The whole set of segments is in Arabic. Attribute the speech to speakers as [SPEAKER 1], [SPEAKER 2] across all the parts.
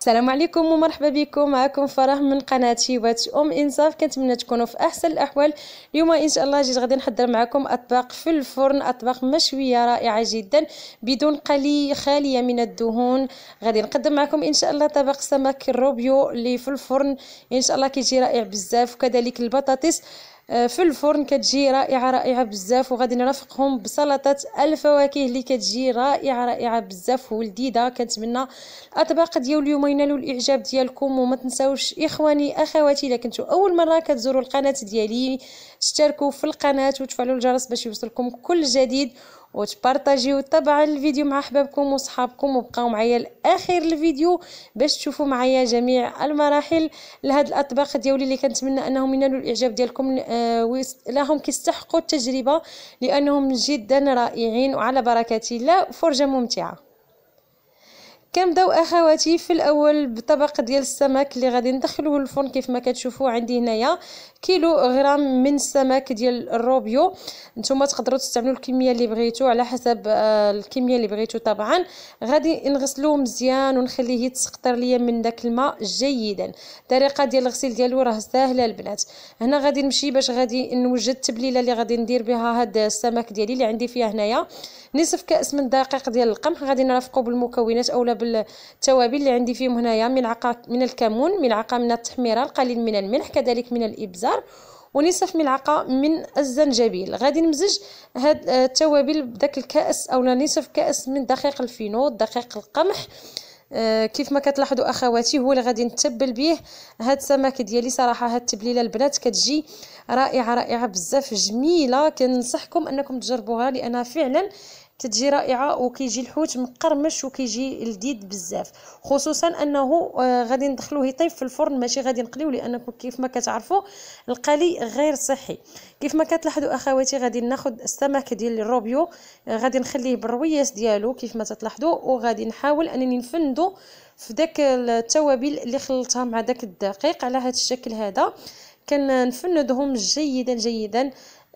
[SPEAKER 1] السلام عليكم ومرحبا بكم معكم فرح من قناه شيبات ام انصاف كنتمنى تكونوا في احسن الاحوال اليوم ان شاء الله جيت غادي نحضر معكم اطباق في الفرن اطباق مشويه رائعه جدا بدون قلي خاليه من الدهون غادي نقدم معكم ان شاء الله طبق سمك الروبيو اللي في الفرن ان شاء الله كيجي رائع بزاف وكذلك البطاطس آه، في الفرن كتجي رائعه رائعه بزاف وغادي نرافقهم بسلطه الفواكه اللي كتجي رائعه رائعه بزاف ولذيذه كنتمنى الاطباق ديال اليوم ينالوا الاعجاب ديالكم وما تنساوش اخواني اخواتي الا كنتو اول مره كتزوروا القناه ديالي اشتركوا في القناه وتفعلوا الجرس باش يوصلكم كل جديد وتبارطاجيو طبعا الفيديو مع احبابكم وصحابكم وبقاو معايا لاخر الفيديو باش تشوفوا معايا جميع المراحل لهاد الاطباق ديالي اللي كنتمنى انهم ينالوا الاعجاب ديالكم آه، لهم كيستحقوا التجربه لانهم جدا رائعين وعلى بركه الله فرجه ممتعه كنبداو اخواتي في الاول بطبق ديال السمك اللي غادي ندخلوه للفرن كيف ما كتشوفوا عندي هنايا كيلو غرام من السمك ديال الروبيو نتوما تقدروا تستعملوا الكميه اللي بغيتو على حسب آه، الكميه اللي بغيتو طبعا غادي نغسلوه مزيان ونخليه يتسقطر ليا من داك الماء جيدا الطريقه ديال الغسيل ديالو راه ساهله البنات هنا غادي نمشي باش غادي نوجد التبليله اللي غادي ندير بها هاد السمك ديالي اللي عندي فيها هنايا نصف كاس من دقيق ديال القمح غادي نرافقو بالمكونات اولا بالتوابل التوابل اللي عندي فيهم هنايا ملعقه من الكمون ملعقه من التحميره القليل من الملح كذلك من الابزار ونصف ملعقه من الزنجبيل غادي نمزج هاد آه، التوابل بداك الكاس اولا نصف كاس من دقيق الفينوت دقيق القمح آه كيف ما كتلاحظوا اخواتي هو اللي غادي نتبل به هاد السمك ديالي صراحه هاد التبليله البنات كتجي رائعه رائعه بزاف جميله كنصحكم انكم تجربوها لانها فعلا كتجي رائعه وكيجي الحوت مقرمش وكيجي لذيذ بزاف خصوصا انه آه، غادي ندخلوه يطيب في الفرن ماشي غادي نقليوه لان كيف ما كتعرفوا القلي غير صحي كيف ما كتلاحظوا اخواتي غادي ناخذ السمك ديال الروبيو آه، غادي نخليه بالروياس ديالو كيف ما تلاحظوا وغادي نحاول انني نفندو في داك التوابل اللي خلطها مع داك الدقيق على هذا الشكل هذا كنفندهم جيدا جيدا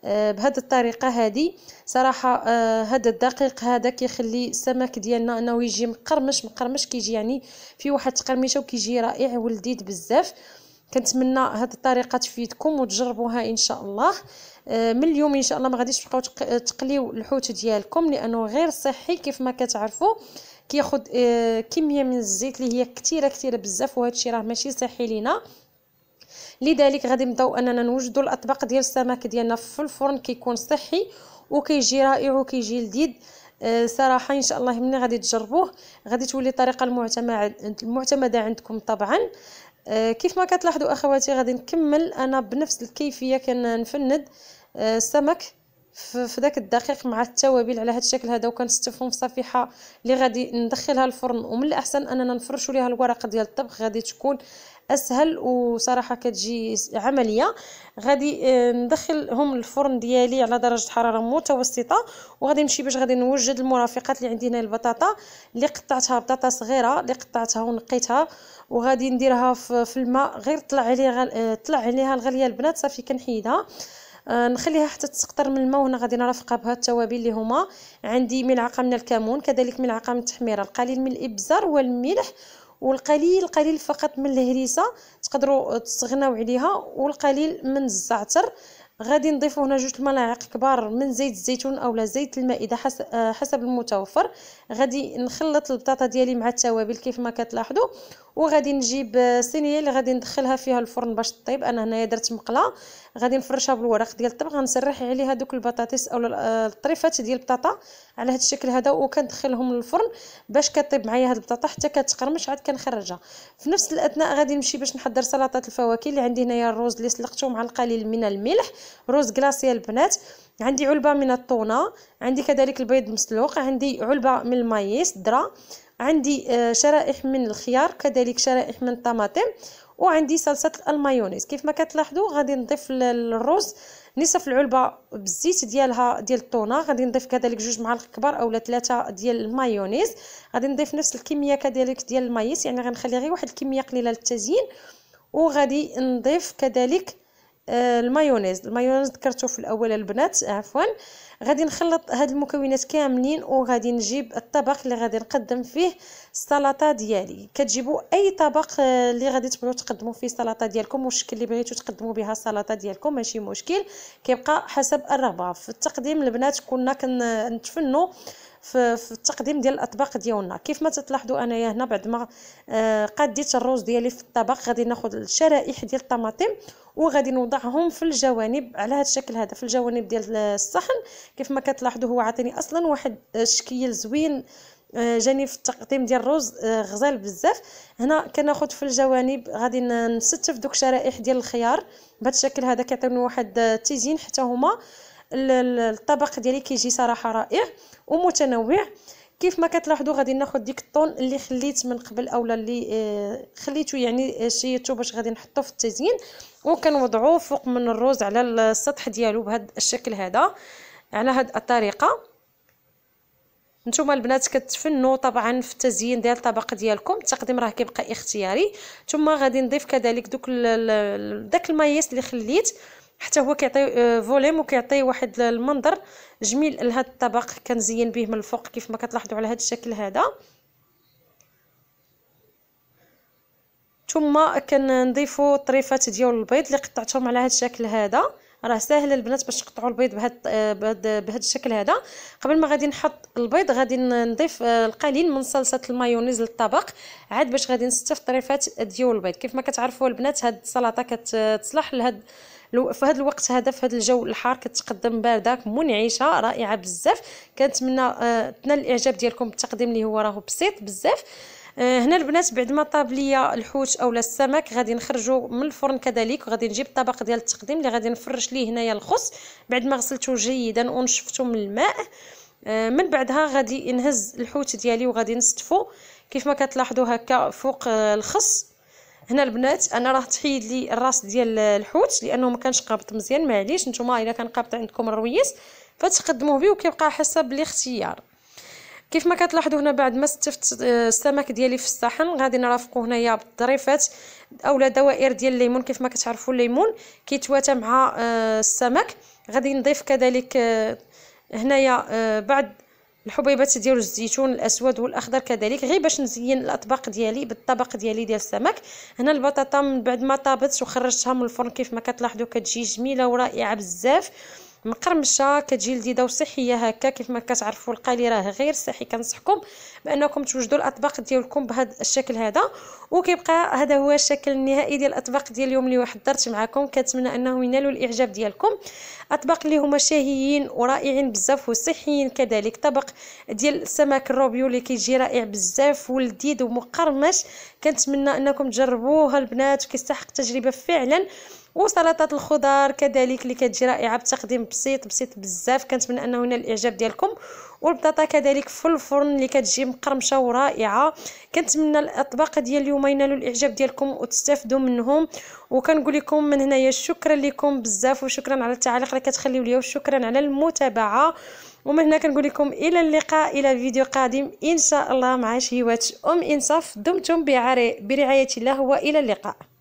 [SPEAKER 1] آه، بهذه الطريقه هذه صراحه آه، هذا الدقيق هذا كيخلي السمك ديالنا انه يجي مقرمش مقرمش كيجي يعني في واحد التقرمشه وكيجي رائع ولذيذ بزاف كنتمنى هذه الطريقه تفيدكم وتجربوها ان شاء الله آه، من اليوم ان شاء الله ما غاديش تبقاو تقليو الحوت ديالكم لانه غير صحي كيف ما كتعرفوا كياخذ كميه من الزيت اللي هي كثيره كثيره بزاف وهذا الشيء راه ماشي صحي لينا لذلك غادي نبداو اننا نوجدوا الاطباق ديال السمك ديالنا في الفرن كيكون صحي وكيجي رائع وكيجي لذيذ أه صراحه ان شاء الله ملي غادي تجربوه غادي تولي الطريقه المعتمد المعتمده عندكم طبعا أه كيف ما كتلاحظوا اخواتي غادي نكمل انا بنفس الكيفيه كنفند آه، السمك في داك الدقيق مع التوابل على هذا الشكل هذا وكنستفهم في صفيحه اللي غادي ندخلها الفرن ومن الاحسن اننا نفرشوا ليها الورقه ديال الطبخ غادي تكون اسهل وصراحه كتجي عمليه غادي آه، ندخلهم الفرن ديالي على درجه حراره متوسطه وغادي نمشي باش غادي نوجد المرافقات اللي عندي هنا البطاطا اللي قطعتها بطاطا صغيره اللي قطعتها ونقيتها وغادي نديرها في الماء غير طلع عليها آه، طلع عليها الغليه البنات صافي كنحيدها آه نخليها حتى تسقطر من الماء وهنا غادي نرافقها بها التوابل اللي هما عندي ملعقه من الكمون كذلك ملعقه من التحميره القليل من الابزار والملح والقليل قليل فقط من الهريسه تقدروا تستغناو عليها والقليل من الزعتر غادي نضيفوا هنا جوج الملاعق كبار من زيت الزيتون اولا زيت المائده آه، حسب المتوفر غادي نخلط البطاطا ديالي مع التوابل كيف ما كتلاحظوا وغادي نجيب صينيه اللي غادي ندخلها فيها الفرن باش طيب انا هنايا درت مقله غادي نفرشها بالورق ديال الطبق غنسرح عليها دوك البطاطس او آه، الطريفات ديال البطاطا على هذا الشكل هذا وكندخلهم للفرن باش كطيب معايا هذه البطاطا حتى كتقرمش عاد كنخرجها في نفس الاثناء غادي نمشي باش نحضر سلطه الفواكه اللي عندي هنايا الروز اللي سلقته مع القليل من الملح روز كلاصيه البنات عندي علبه من الطونه عندي كذلك البيض مسلوق عندي علبه من المايس ذره عندي آه، شرائح من الخيار كذلك شرائح من الطماطم وعندي صلصه المايونيز كيف ما كتلاحظوا غادي نضيف الرز نصف العلبه بالزيت ديالها ديال الطونه غادي نضيف كذلك جوج معالق كبار اولا ثلاثه ديال المايونيز غادي نضيف نفس الكميه كذلك ديال المايس يعني غنخلي غير واحد الكميه قليله للتزيين وغادي نضيف كذلك آه، المايونيز المايونيز ذكرته في الاول البنات عفوا غادي نخلط هاد المكونات كاملين وغادي نجيب الطبق اللي غادي نقدم فيه السلطه ديالي كتجيبوا اي طبق آه، اللي غادي تبغيو تقدموا فيه السلطه ديالكم والشكل اللي بغيتو تقدموا بها السلطه ديالكم ماشي مشكل كيبقى حسب الرغبه في التقديم البنات كنا كنتفنوا في, في التقديم ديال الاطباق ديالنا كيف ما تلاحظوا انايا هنا بعد ما آه، قديت الروز ديالي في الطبق غادي ناخذ الشرائح ديال الطماطم وغادي نوضعهم في الجوانب على هذا الشكل هذا في الجوانب ديال الصحن كيف ما كتلاحظوا هو عاطيني اصلا واحد الشكل آه، زوين آه، جاني في التقديم ديال الرز غزال بزاف هنا كناخذ في الجوانب غادي نستف دوك الشرائح ديال الخيار بهذا الشكل هذا كيعطيوني واحد التزيين حتى هما الطبق ديالي كيجي صراحه رائع ومتنوع كيف ما كتلاحظوا غادي ناخذ ديك الطون اللي خليت من قبل اولا اللي آه، خليته يعني آه، شيتو باش غادي نحطو في التزيين وكنوضعوه فوق من الروز على السطح ديالو بهذا الشكل هذا على هذه الطريقه نتوما البنات كتفنوا طبعا في التزيين ديال الطبق ديالكم التقديم راه كيبقى اختياري ثم غادي نضيف كذلك دوك داك المايس اللي خليت حتى هو كيعطي آه، فوليم وكيعطي واحد المنظر جميل لهذا الطبق كنزين به من الفوق كيف ما كتلاحظوا على هذا الشكل هذا ثم كنضيفوا طريفات ديال البيض اللي قطعتهم على هذا الشكل هذا راه ساهل البنات باش تقطعوا البيض آه، بهاد بهاد الشكل هذا قبل ما غادي نحط البيض غادي نضيف آه، القليل من صلصه المايونيز للطبق عاد باش غادي نستف طريفات ديال البيض كيف ما كتعرفوا البنات هذه السلطه كتصلح لهاد في هذا الوقت هذا في هذا الجو الحار كتقدم بارده منعشه رائعه بزاف كنتمنى آه، تنال الاعجاب ديالكم بالتقديم اللي هو راه بسيط بزاف آه، هنا البنات بعد ما طاب ليا الحوت اولا السمك غادي نخرجو من الفرن كذلك وغادي نجيب الطبق ديال التقديم اللي غادي نفرش ليه هنايا الخص بعد ما غسلته جيدا ونشفته من الماء آه، من بعدها غادي نهز الحوت ديالي وغادي نستفو كيف ما كتلاحظوا هكا فوق الخص هنا البنات انا راه تحيد لي الراس ديال الحوت لانه ما كانش قابط مزيان معليش نتوما الا كان قابط عندكم الرويس فتقدموه به وكيبقى حسب الاختيار كيف ما كتلاحظوا هنا بعد ما استفت آه، السمك ديالي في الصحن غادي نرافقو هنايا بالظريفات اولا دوائر ديال الليمون كيف ما كتعرفوا الليمون كيتواتى مع آه، السمك غادي نضيف كذلك آه، هنايا بعد الحبيبات ديال الزيتون الاسود والاخضر كذلك غير باش نزين الاطباق ديالي بالطبق ديالي ديال السمك هنا البطاطا من بعد ما طابت وخرجتها من الفرن كيف ما كتلاحظوا كتجي جميله ورائعه بزاف مقرمشه كتجي لذيذه وصحيه هكا كيف ما كتعرفوا القالي راه غير صحي كنصحكم بانكم توجدوا الاطباق ديالكم بهذا الشكل هذا وكيبقى هذا هو الشكل النهائي ديال الاطباق ديال اليوم اللي حضرت معكم كنتمنى انهم ينالوا الاعجاب ديالكم اطباق اللي هما شهيين ورائعين بزاف وصحيين كذلك طبق ديال السمك الروبيو اللي كيجي رائع بزاف ولذيذ ومقرمش كنتمنى انكم تجربوه البنات وكيستحق تجربه فعلا وسلطه الخضار كذلك اللي كتجي رائعه بتقديم بسيط بسيط بزاف كنتمنى انه ينال الاعجاب ديالكم والبطاطا كذلك في الفرن اللي كتجي مقرمشه ورائعه كنتمنى الاطباق ديال اليوم ينالوا الاعجاب ديالكم وتستافدوا منهم وكنقول لكم من هنايا شكرا لكم بزاف وشكرا على التعليق اللي كتخليو ليا وشكرا على المتابعه ومن هنا كنقول لكم الى اللقاء الى فيديو قادم ان شاء الله مع شيوات ام انصاف دمتم برعايه الله والى اللقاء